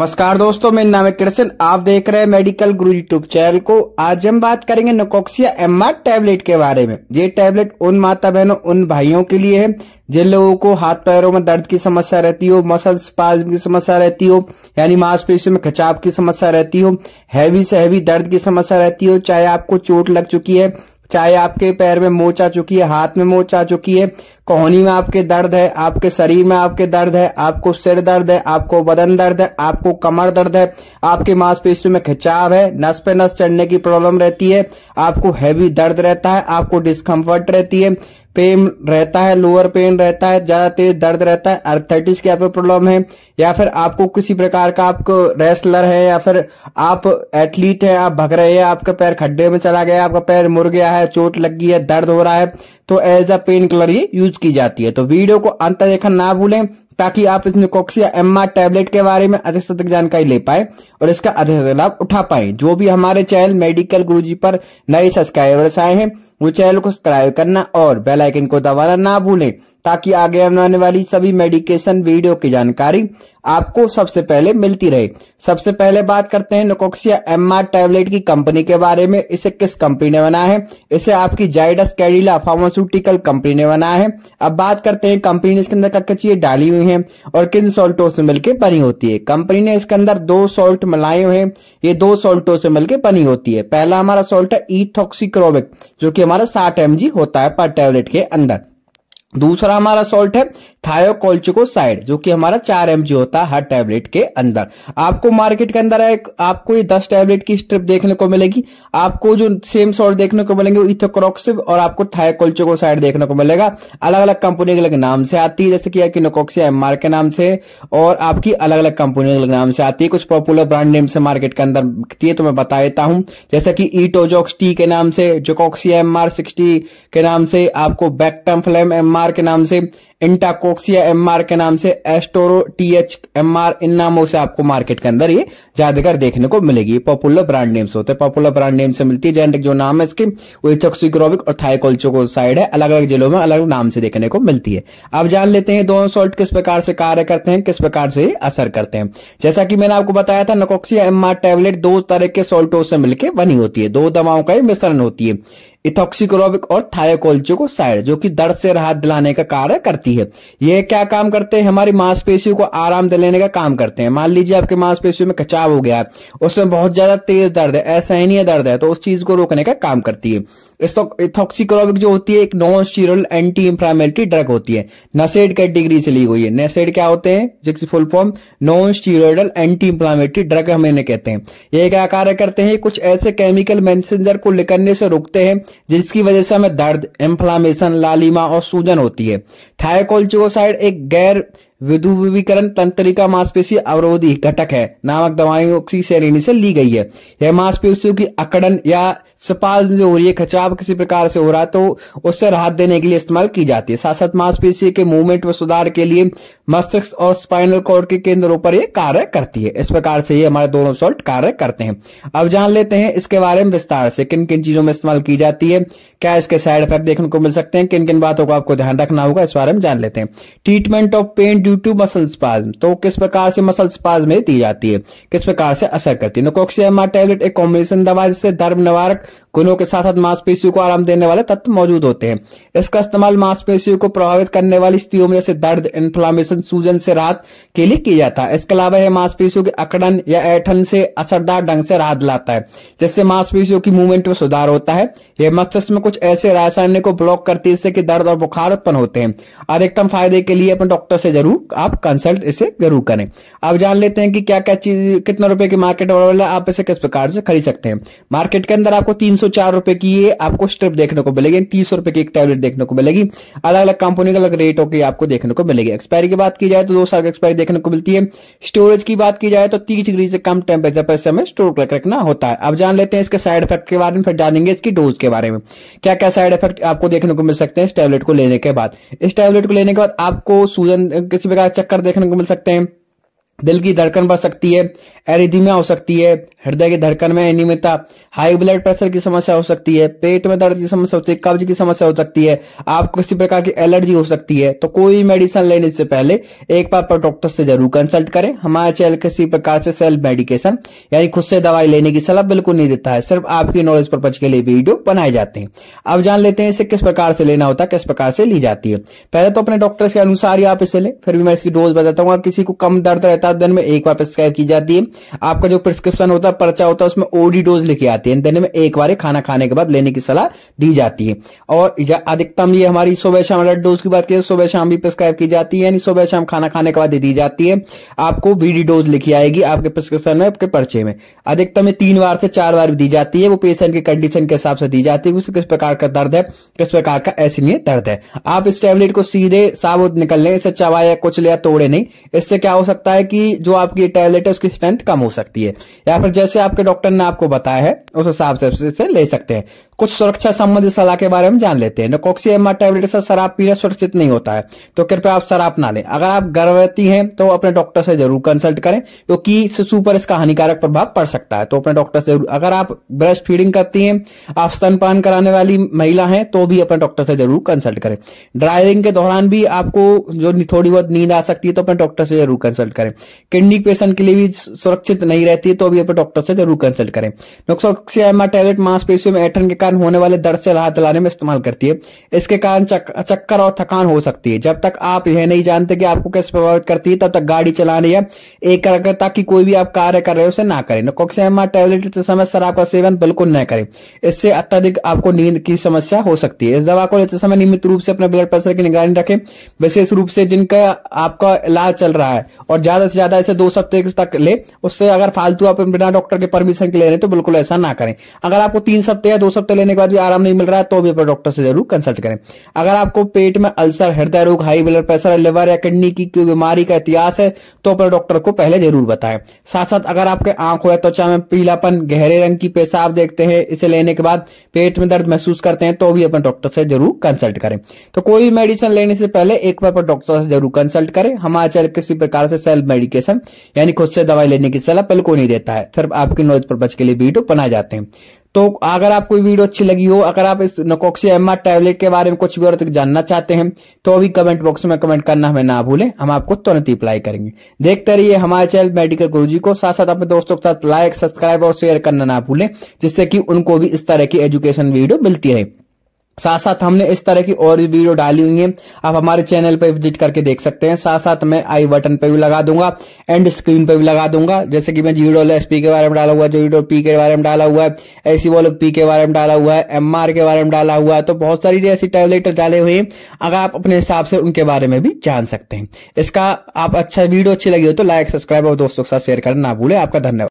नमस्कार दोस्तों मेरा नाम है कृष्ण आप देख रहे हैं मेडिकल गुरु यूट्यूब चैनल को आज हम बात करेंगे नोकोक्सिया आर टैबलेट के बारे में ये टैबलेट उन माता बहनों उन भाइयों के लिए है जिन लोगों को हाथ पैरों में दर्द की समस्या रहती हो मसल स्पाज्म की समस्या रहती हो यानी मांसपेशियों में खिंचाव की समस्या रहती हो हैवी से हैवी दर्द की समस्या रहती हो चाहे आपको चोट लग चुकी है चाहे आपके पैर में मोच आ चुकी है हाथ में मोच आ चुकी है कोहनी में आपके दर्द है आपके शरीर में आपके दर्द है आपको सिर दर्द है आपको बदन दर्द है आपको कमर दर्द है आपके मांसपेशियों में खिंचाव है नस पे नस चढ़ने की प्रॉब्लम रहती है आपको हैवी दर्द रहता है आपको डिस्कम्फर्ट रहती है पेन रहता है लोअर पेन रहता है ज्यादा तेज दर्द रहता है अर्थाइटिस की आपको प्रॉब्लम है या फिर आपको किसी प्रकार का आपको रेसलर है या फिर आप एथलीट हैं आप भग रहे हैं आपका पैर खड्डे में चला गया आपका पैर मुड़ गया है चोट लग गई है दर्द हो रहा है तो एज अ पेन कलर ये यूज की जाती है तो वीडियो को अंत देखना ना भूलें ताकि आप इस निकोक्सिया आर टैबलेट के बारे में अधिक से अधिक जानकारी ले पाए और इसका अधिक से लाभ उठा पाए जो भी हमारे चैनल मेडिकल गुरुजी पर नए सब्सक्राइबर्स आए हैं वो चैनल को सब्सक्राइब करना और बेल आइकन को दबाना ना भूलें ताकि आगे आने वाली सभी मेडिकेशन वीडियो की जानकारी आपको सबसे पहले मिलती रहे सबसे पहले बात करते हैं निकोक्सिया एम टैबलेट की कंपनी के बारे में इसे किस कंपनी ने बनाया है इसे आपकी जाइडस कैडिला फार्मास्यूटिकल कंपनी ने बनाया है अब बात करते हैं कंपनी ने इसके अंदर क्या क्या चीजें डाली हुई होती है और किन सॉल्टों से मिलकर बनी होती है कंपनी ने इसके अंदर दो सॉल्ट मिलाए हुए हैं ये दो सॉल्टों से मिलकर बनी होती है पहला हमारा सॉल्ट है इथोक्सिक्रोविक जो कि हमारा साठ एम होता है पर टेबलेट के अंदर दूसरा हमारा सॉल्ट है थायोकोल्चिकोसाइड जो कि हमारा चार एम होता है हर टैबलेट के अंदर आपको मार्केट के अंदर एक आपको ये दस टैबलेट की स्ट्रिप देखने को मिलेगी आपको जो सेम सॉल्ट देखने को मिलेंगे वो इथोक्रोक्सिव और आपको थायोकोल्चिकोसाइड देखने को मिलेगा अलग अलग कंपनी के अलग नाम से आती है जैसे कि नोकोक्सिया एम के नाम से और आपकी अलग अलग कंपनी के अलग नाम से आती है कुछ पॉपुलर ब्रांड नेम से मार्केट के अंदर बिकती है तो मैं बता देता हूँ जैसे कि ईटोजोक्स टी के नाम से जोकोक्सिया एम के नाम से आपको बैक्टम फ्लेम एम के नाम से इंटाकोक्सिया एम के नाम से एस्टोरो टी एच एम इन नामों से आपको मार्केट के अंदर ये ज्यादातर देखने को मिलेगी पॉपुलर ब्रांड नेम्स होते हैं पॉपुलर ब्रांड नेम से मिलती है जेनरिक जो नाम है इसकी वो इथोक्सिक्रोविक और साइड है अलग अलग जिलों में अलग अलग नाम से देखने को मिलती है अब जान लेते हैं दोनों सॉल्ट किस प्रकार से कार्य करते हैं किस प्रकार से असर करते हैं जैसा कि मैंने आपको बताया था नकोक्सिया एम टेबलेट दो तरह के सोल्टो से मिलकर बनी होती है दो दवाओं का ही मिश्रण होती है इथोक्सिक्रोविक और साइड जो कि दर्द से राहत दिलाने का कार्य करती जाती है ये क्या काम करते हैं हमारी मांसपेशियों को आराम देने का काम करते हैं मान लीजिए आपके मांसपेशियों में कचाव हो गया है उसमें बहुत ज्यादा तेज दर्द है असहनीय दर्द है तो उस चीज को रोकने का काम करती है थॉक्सीक्रोविक तो, जो होती है एक non steroidal anti inflammatory drug होती है नसेड कैटेगरी से ली हुई है नसेड क्या होते हैं जिसकी full form non steroidal anti inflammatory drug हम इन्हें कहते हैं ये क्या कार्य करते हैं कुछ ऐसे केमिकल मैसेजर को निकलने से रोकते हैं जिसकी वजह से हमें दर्द इंफ्लामेशन लालिमा और सूजन होती है थायकोल्चिकोसाइड एक गैर विद्युवीकरण तंत्रिका मांसपेशी अवरोधी घटक है नामक दवाई की श्रेणी से ली गई है यह मांसपेशियों की अकड़न या स्पाज्म जो हो रही है खचाव किसी प्रकार से हो रहा है तो उससे राहत देने के लिए इस्तेमाल की जाती है साथ साथ मांसपेशी के मूवमेंट में सुधार के लिए मस्तिष्क और स्पाइनल कॉर्ड के केंद्रों पर यह कार्य करती है इस प्रकार से ये हमारे दोनों सॉल्ट कार्य करते हैं अब जान लेते हैं इसके बारे में विस्तार से किन किन चीजों में इस्तेमाल की जाती है क्या इसके साइड इफेक्ट देखने को मिल सकते हैं किन किन बातों को आपको ध्यान रखना होगा इस बारे में जान लेते हैं treatment of pain due to muscle spasm तो किस प्रकार से मसल स्पाज्म दी जाती है किस प्रकार से असर करती है नोकोक्सियामा टैबलेट एक कॉम्बिनेशन दवा जिससे धर्म निवारक गुणों के साथ साथ मांसपेशियों को आराम देने वाले तत्व मौजूद होते हैं इसका इस्तेमाल मांसपेशियों को प्रभावित करने वाली स्थितियों में जैसे दर्द इन्फ्लामेशन सूजन से राहत के लिए किया जाता है इसके अलावा यह मांसपेशियों के अकड़न या ऐठन से असरदार ढंग से राहत लाता है जिससे मांसपेशियों की मूवमेंट में सुधार होता है यह मस्तिष्क में कुछ ऐसे रासायनिक को ब्लॉक करती है जिससे कि दर्द और बुखार उत्पन्न होते हैं अधिकतम फायदे के लिए अपने डॉक्टर से जरूर जरूर आप कंसल्ट इसे जरूर करें अब जान लेते हैं कि क्या क्या चीज कितने रुपए की मार्केट वाला आप इसे किस प्रकार से खरीद सकते हैं मार्केट के अंदर आपको तीन सौ चार रुपए की ये आपको स्ट्रिप देखने को मिलेगी तीस रुपए की एक टैबलेट देखने को मिलेगी अलग अलग कंपनी के अलग रेटों की आपको देखने को मिलेगी एक्सपायरी की बात की जाए तो दो साल की एक्सपायरी देखने को मिलती है स्टोरेज की बात की जाए तो तीस डिग्री से कम टेम्परेचर पर हमें स्टोर करके रखना होता है अब जान लेते हैं इसके साइड इफेक्ट के बारे में फिर जानेंगे इसकी डोज के बारे में क्या क्या साइड इफेक्ट आपको देखने को मिल सकते हैं इस टैबलेट को लेने के बाद इस टैबलेट को लेने के बाद आपको सूजन किसी इस प्रकार चक्कर देखने को मिल सकते हैं दिल की धड़कन बढ़ सकती है एरिदिमिया हो सकती है हृदय की धड़कन में अनियमितता हाई ब्लड प्रेशर की समस्या हो सकती है पेट में दर्द की समस्या होती है कब्ज की समस्या हो सकती है आपको किसी प्रकार की एलर्जी हो सकती है तो कोई मेडिसिन लेने से पहले एक बार पर डॉक्टर से जरूर कंसल्ट करें हमारे चैनल किसी प्रकार से सेल्फ मेडिकेशन यानी खुद से दवाई लेने की सलाह बिल्कुल नहीं देता है सिर्फ आपकी नॉलेज पर्पज के लिए वीडियो बनाए जाते हैं अब जान लेते हैं इसे किस प्रकार से लेना होता है किस प्रकार से ली जाती है पहले तो अपने डॉक्टर के अनुसार ही आप इसे लें फिर भी मैं इसकी डोज बताता हूँ किसी को कम दर्द रहता सात दिन में एक बार प्रिस्क्राइब की जाती है आपका जो प्रिस्क्रिप्शन होता है पर्चा होता है उसमें ओडी डोज लिखी आती है दिन में एक बार खाना खाने के बाद लेने की सलाह दी जाती है और अधिकतम ये हमारी सुबह शाम अलर्ट डोज की बात करें सुबह शाम भी प्रिस्क्राइब की जाती है यानी सुबह शाम खाना खाने के बाद दी जाती है आपको बीडी डोज लिखी आएगी आपके प्रिस्क्रिप्शन में आपके पर्चे में अधिकतम तीन बार से चार बार दी जाती है वो पेशेंट के कंडीशन के हिसाब से दी जाती है किस प्रकार का दर्द है किस प्रकार का ऐसी नहीं दर्द है आप इस टेबलेट को सीधे साबुत निकलने इसे चवाया कुछ लिया तोड़े नहीं इससे क्या हो सकता है कि आपकी जो आपकी टैबलेट है उसकी स्ट्रेंथ कम हो सकती है या फिर जैसे आपके डॉक्टर ने आपको बताया है उस हिसाब से इसे ले सकते हैं कुछ सुरक्षा संबंधित सलाह के बारे में जान लेते हैं नकोक्सी नोकॉक्सीएमा टैबलेट से शराब पीना सुरक्षित नहीं होता है तो कृपया आप शराब ना लें अगर आप गर्भवती हैं तो अपने डॉक्टर से जरूर कंसल्ट करें क्योंकि शिशु पर इसका हानिकारक प्रभाव पड़ सकता है तो अपने डॉक्टर से जरूर अगर आप ब्रेस्ट फीडिंग करती हैं आप स्तनपान कराने वाली महिला हैं तो भी अपने डॉक्टर से जरूर कंसल्ट करें ड्राइविंग के दौरान भी आपको जो थोड़ी बहुत नींद आ सकती है तो अपने डॉक्टर से जरूर कंसल्ट करें किडनी पेशेंट के लिए भी सुरक्षित नहीं रहती है तो अभी डॉक्टर से जरूर कंसल्ट करें नोक्सोक्सियामा टैबलेट मांसपेशियों में ऐठन के कारण होने वाले दर्द से राहत दिलाने में इस्तेमाल करती है इसके कारण चक, चक्कर और थकान हो सकती है जब तक आप यह नहीं जानते कि आपको कैसे प्रभावित करती है तब तक गाड़ी चलाने या एकाग्रता की कोई भी आप कार्य कर रहे हो उसे ना करें नोक्सोक्सियामा टैबलेट से समय शराब का सेवन बिल्कुल न करें इससे अत्यधिक आपको नींद की समस्या हो सकती है इस दवा को लेते समय नियमित रूप से अपने ब्लड प्रेशर की निगरानी रखें विशेष रूप से जिनका आपका इलाज चल रहा है और ज्यादा से ज्यादा ऐसे दो सप्ताह तक ले उससे अगर फालतू आप बिना डॉक्टर के परमिशन के ले रहे हैं तो बिल्कुल ऐसा ना करें अगर आपको तीन सप्ताह या दो सप्ताह लेने के बाद भी आराम नहीं मिल रहा है तो भी अपने डॉक्टर से जरूर कंसल्ट करें अगर आपको पेट में अल्सर हृदय रोग हाई ब्लड प्रेशर लिवर या किडनी की कोई बीमारी का इतिहास है तो अपने डॉक्टर को पहले जरूर बताएं साथ साथ अगर आपके आंखों या त्वचा में पीलापन गहरे रंग की पेशाब देखते हैं इसे लेने के बाद पेट में दर्द महसूस करते हैं तो भी अपने डॉक्टर से जरूर कंसल्ट करें तो कोई भी मेडिसिन लेने से पहले एक बार डॉक्टर से जरूर कंसल्ट करें हमारे चैनल किसी प्रकार से सेल्फ मेडिसिन मेडिकेशन यानी खुद से दवाई लेने की सलाह पहले को नहीं देता है सिर्फ आपके नॉलेज पर के लिए वीडियो बनाए जाते हैं तो अगर आपको वीडियो अच्छी लगी हो अगर आप इस नकोक्सी एम टैबलेट के बारे में कुछ भी और तक जानना चाहते हैं तो अभी कमेंट बॉक्स में कमेंट करना हमें ना भूलें हम आपको तुरंत रिप्लाई करेंगे देखते रहिए हमारे चैनल मेडिकल गुरुजी को साथ साथ अपने दोस्तों के साथ लाइक सब्सक्राइब और शेयर करना ना भूलें जिससे कि उनको भी इस तरह की एजुकेशन वीडियो मिलती रहे साथ साथ हमने इस तरह की और भी वीडियो डाली हुई है आप हमारे चैनल पर विजिट करके देख सकते हैं साथ साथ मैं आई बटन पर भी लगा दूंगा एंड स्क्रीन पर भी लगा दूंगा जैसे कि मैं जीडोल एस पी के बारे में डाला हुआ है जीरो पी के बारे में डाला हुआ है एसी वॉल पी के बारे में डाला हुआ है एम के बारे में डाला हुआ है तो बहुत सारी ऐसी टैबलेट डाले हुए हैं अगर आप अपने हिसाब से उनके बारे में भी जान सकते हैं इसका आप अच्छा वीडियो अच्छी लगी हो तो लाइक सब्सक्राइब और दोस्तों के साथ शेयर करना ना भूले आपका धन्यवाद